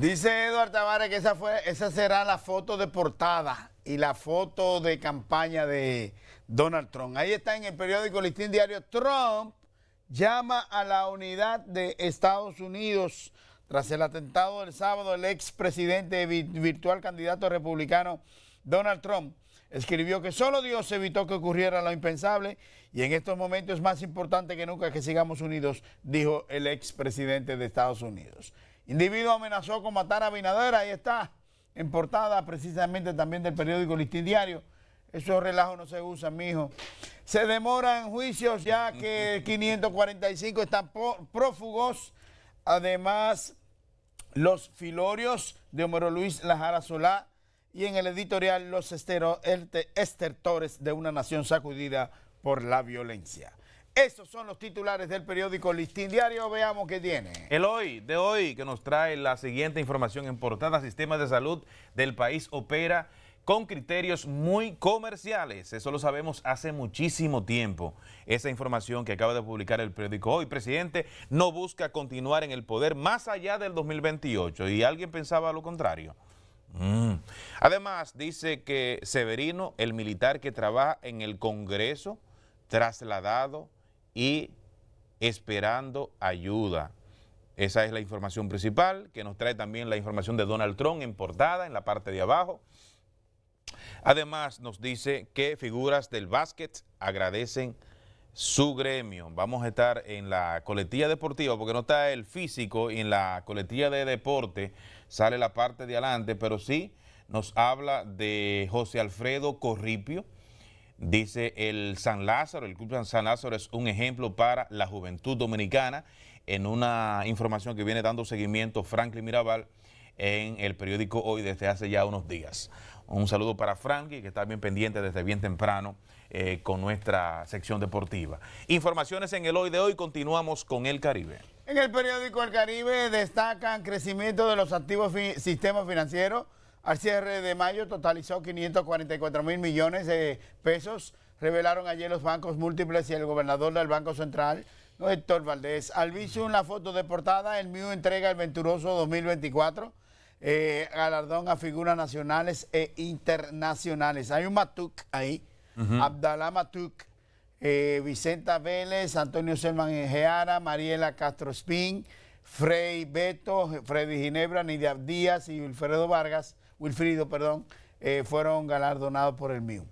Dice Eduardo Tavares que esa, fue, esa será la foto de portada y la foto de campaña de Donald Trump. Ahí está en el periódico Listín Diario. Trump llama a la unidad de Estados Unidos tras el atentado del sábado. El expresidente virtual candidato republicano Donald Trump escribió que solo Dios evitó que ocurriera lo impensable y en estos momentos es más importante que nunca que sigamos unidos, dijo el expresidente de Estados Unidos. Individuo amenazó con matar a Binadera, ahí está, en portada precisamente también del periódico Listín Diario. Esos relajos no se usan, mijo. Se demoran juicios ya que 545 están prófugos. Además, los filorios de Homero Luis Lajara Solá y en el editorial Los estertores de una nación sacudida por la violencia. Esos son los titulares del periódico Listín Diario. Veamos qué tiene. El hoy de hoy que nos trae la siguiente información importante. Sistema de salud del país opera con criterios muy comerciales. Eso lo sabemos hace muchísimo tiempo. Esa información que acaba de publicar el periódico hoy, presidente, no busca continuar en el poder más allá del 2028. Y alguien pensaba lo contrario. Mm. Además, dice que Severino, el militar que trabaja en el Congreso, trasladado y esperando ayuda. Esa es la información principal que nos trae también la información de Donald Trump en portada, en la parte de abajo. Además nos dice que figuras del básquet agradecen su gremio. Vamos a estar en la coletilla deportiva porque no está el físico en la coletilla de deporte sale la parte de adelante, pero sí nos habla de José Alfredo Corripio, Dice el San Lázaro, el Club San Lázaro es un ejemplo para la juventud dominicana. En una información que viene dando seguimiento Franklin Mirabal en el periódico Hoy desde hace ya unos días. Un saludo para Franklin, que está bien pendiente desde bien temprano eh, con nuestra sección deportiva. Informaciones en el Hoy de hoy, continuamos con el Caribe. En el periódico El Caribe destacan crecimiento de los activos sistemas financieros al cierre de mayo totalizó 544 mil millones de pesos, revelaron ayer los bancos múltiples y el gobernador del Banco Central, Héctor Valdés. Al viso una foto de portada, el mío entrega el venturoso 2024, eh, galardón a figuras nacionales e internacionales. Hay un Matuk ahí, Abdalá Matuk, eh, Vicenta Vélez, Antonio Selman Ejeara, Mariela Castro Spin, Frey Beto, Freddy Ginebra, Nidia Díaz y Wilfredo Vargas. Wilfrido, perdón, eh, fueron galardonados por el mío.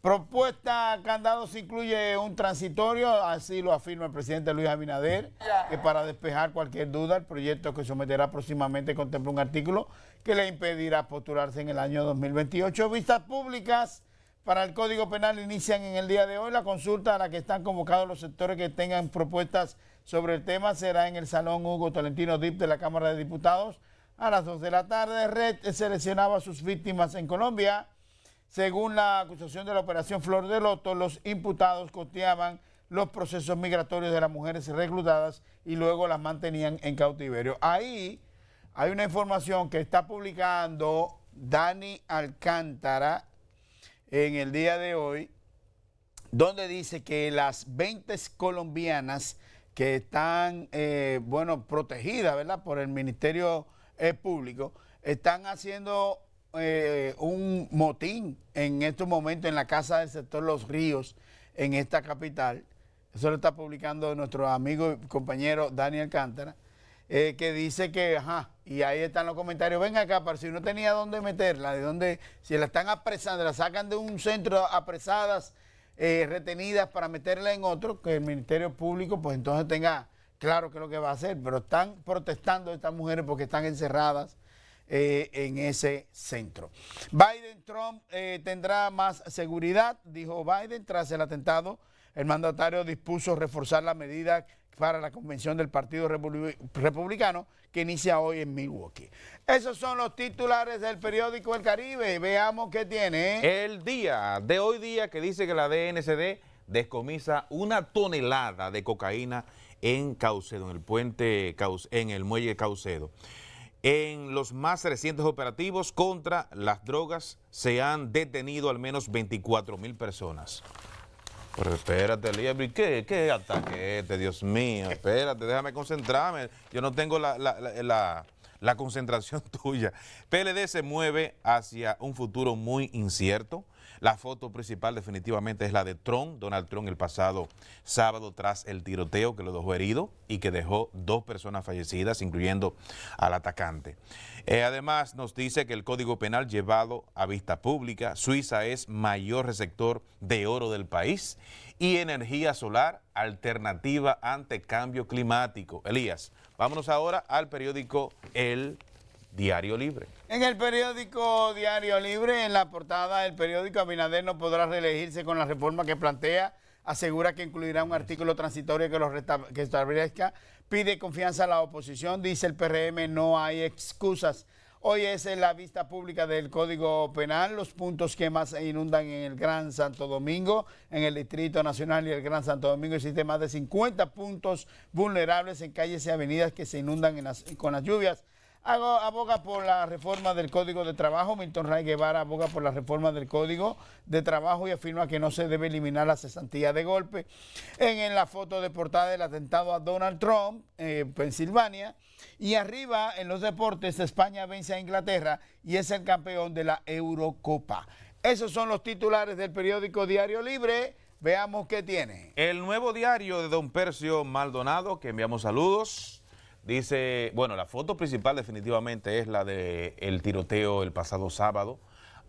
Propuesta candados incluye un transitorio, así lo afirma el presidente Luis Abinader, que para despejar cualquier duda, el proyecto que someterá próximamente contempla un artículo que le impedirá postularse en el año 2028. Vistas públicas para el Código Penal inician en el día de hoy. La consulta a la que están convocados los sectores que tengan propuestas sobre el tema será en el Salón Hugo Tolentino Dip de la Cámara de Diputados a las 2 de la tarde, Red seleccionaba a sus víctimas en Colombia. Según la acusación de la Operación Flor de Loto, los imputados costeaban los procesos migratorios de las mujeres reclutadas y luego las mantenían en cautiverio. Ahí hay una información que está publicando Dani Alcántara en el día de hoy, donde dice que las 20 colombianas que están, eh, bueno, protegidas, ¿verdad?, por el Ministerio es público, están haciendo eh, un motín en estos momentos en la Casa del Sector Los Ríos, en esta capital. Eso lo está publicando nuestro amigo y compañero Daniel Cántara, eh, que dice que, ajá, y ahí están los comentarios, Venga acá, para si no tenía dónde meterla, de dónde, si la están apresando, la sacan de un centro apresadas, eh, retenidas para meterla en otro, que el Ministerio Público pues entonces tenga claro que lo que va a hacer, pero están protestando estas mujeres porque están encerradas eh, en ese centro. Biden Trump eh, tendrá más seguridad, dijo Biden tras el atentado. El mandatario dispuso reforzar la medida para la convención del Partido Republicano que inicia hoy en Milwaukee. Esos son los titulares del periódico El Caribe. Veamos qué tiene. El día de hoy día que dice que la DNCD descomisa una tonelada de cocaína en Caucedo, en el puente, en el muelle Caucedo. En los más recientes operativos contra las drogas se han detenido al menos 24 mil personas. Pero espérate, libre ¿qué, qué ataque este? Dios mío, espérate, déjame concentrarme. Yo no tengo la, la concentración tuya. PLD se mueve hacia un futuro muy incierto. La foto principal definitivamente es la de Trump, Donald Trump el pasado sábado tras el tiroteo que lo dejó herido y que dejó dos personas fallecidas, incluyendo al atacante. Eh, además nos dice que el Código Penal llevado a vista pública, Suiza es mayor receptor de oro del país y energía solar alternativa ante cambio climático. Elías, vámonos ahora al periódico El Diario Libre. En el periódico Diario Libre, en la portada del periódico, Abinader no podrá reelegirse con la reforma que plantea. Asegura que incluirá un artículo transitorio que lo que establezca. Pide confianza a la oposición. Dice el PRM, no hay excusas. Hoy es en la vista pública del Código Penal, los puntos que más se inundan en el Gran Santo Domingo, en el Distrito Nacional y el Gran Santo Domingo. Existen más de 50 puntos vulnerables en calles y avenidas que se inundan con las lluvias aboga por la reforma del Código de Trabajo. Milton Ray Guevara aboga por la reforma del Código de Trabajo y afirma que no se debe eliminar la cesantía de golpe. En, la foto de portada del atentado a Donald Trump, en eh, Pensilvania. Y arriba, en los deportes, España vence a Inglaterra y es el campeón de la Eurocopa. Esos son los titulares del periódico Diario Libre. Veamos qué tiene. El nuevo diario de Don Percio Maldonado, que enviamos saludos. Dice, bueno, la foto principal definitivamente es la del tiroteo el pasado sábado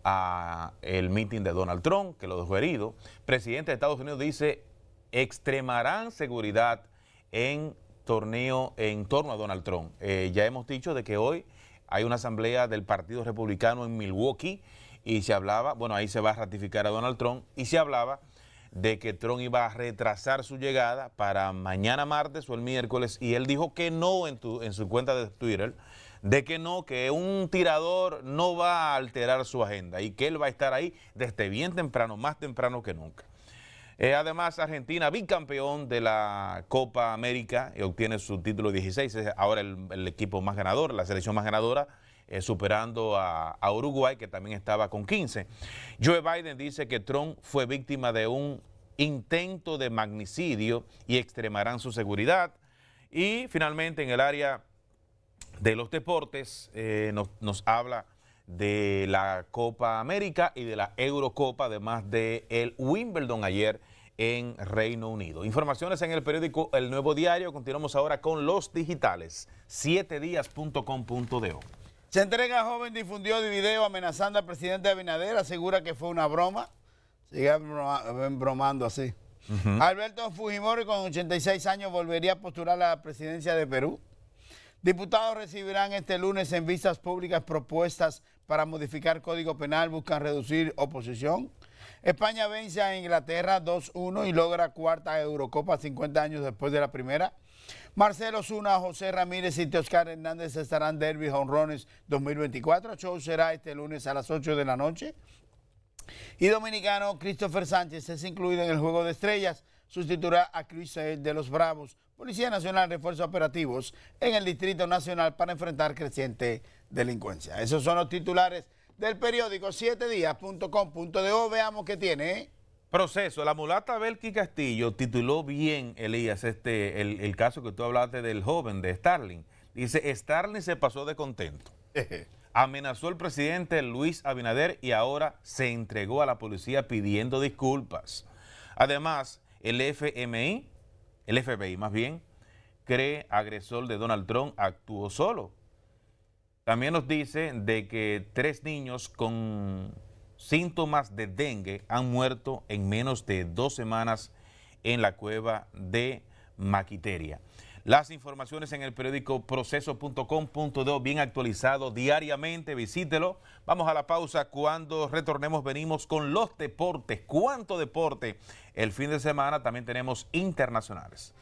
a el meeting de Donald Trump, que lo dejó herido. Presidente de Estados Unidos dice, extremarán seguridad en torneo en torno a Donald Trump. Eh, ya hemos dicho de que hoy hay una asamblea del Partido Republicano en Milwaukee y se hablaba, bueno, ahí se va a ratificar a Donald Trump y se hablaba de que Trump iba a retrasar su llegada para mañana martes o el miércoles y él dijo que no en, su cuenta de Twitter, de que no, que un tirador no va a alterar su agenda y que él va a estar ahí desde bien temprano, más temprano que nunca. Eh, además, Argentina, bicampeón de la Copa América, eh, obtiene su título 16, es ahora el equipo más ganador, la selección más ganadora. Eh, superando a, Uruguay, que también estaba con 15. Joe Biden dice que Trump fue víctima de un intento de magnicidio y extremarán su seguridad. Y finalmente en el área de los deportes eh, nos, habla de la Copa América y de la Eurocopa, además de el Wimbledon ayer en Reino Unido. Informaciones en el periódico El Nuevo Diario. Continuamos ahora con los digitales, 7días.com.do. Se entrega joven, difundió de video amenazando al presidente Abinader, asegura que fue una broma. Sigue bromando así. Alberto Fujimori con 86 años volvería a postular a la presidencia de Perú. Diputados recibirán este lunes en vistas públicas propuestas para modificar código penal, buscan reducir oposición. España vence a Inglaterra 2-1 y logra cuarta Eurocopa 50 años después de la primera. Marcelo Zuna, José Ramírez y Oscar Hernández estarán Derby Honrones 2024. show será este lunes a las 8 de la noche. Y dominicano Christopher Sánchez es incluido en el juego de estrellas. Sustituirá a Chris de los Bravos. Policía Nacional refuerza operativos en el Distrito Nacional para enfrentar creciente delincuencia. Esos son los titulares del periódico 7 o Veamos qué tiene. ¿eh? Proceso. La mulata Belki Castillo tituló bien, Elías, este, el, el, caso que tú hablaste del joven de Starling. Dice, Starling se pasó de contento. Amenazó al presidente Luis Abinader y ahora se entregó a la policía pidiendo disculpas. Además, el FMI, el FBI más bien, cree agresor de Donald Trump actuó solo también nos dice de que tres niños con síntomas de dengue han muerto en menos de dos semanas en la cueva de Maquiteria. Las informaciones en el periódico proceso.com.do, bien actualizado diariamente, visítelo. Vamos a la pausa, cuando retornemos venimos con los deportes. ¿Cuánto deporte? El fin de semana también tenemos internacionales.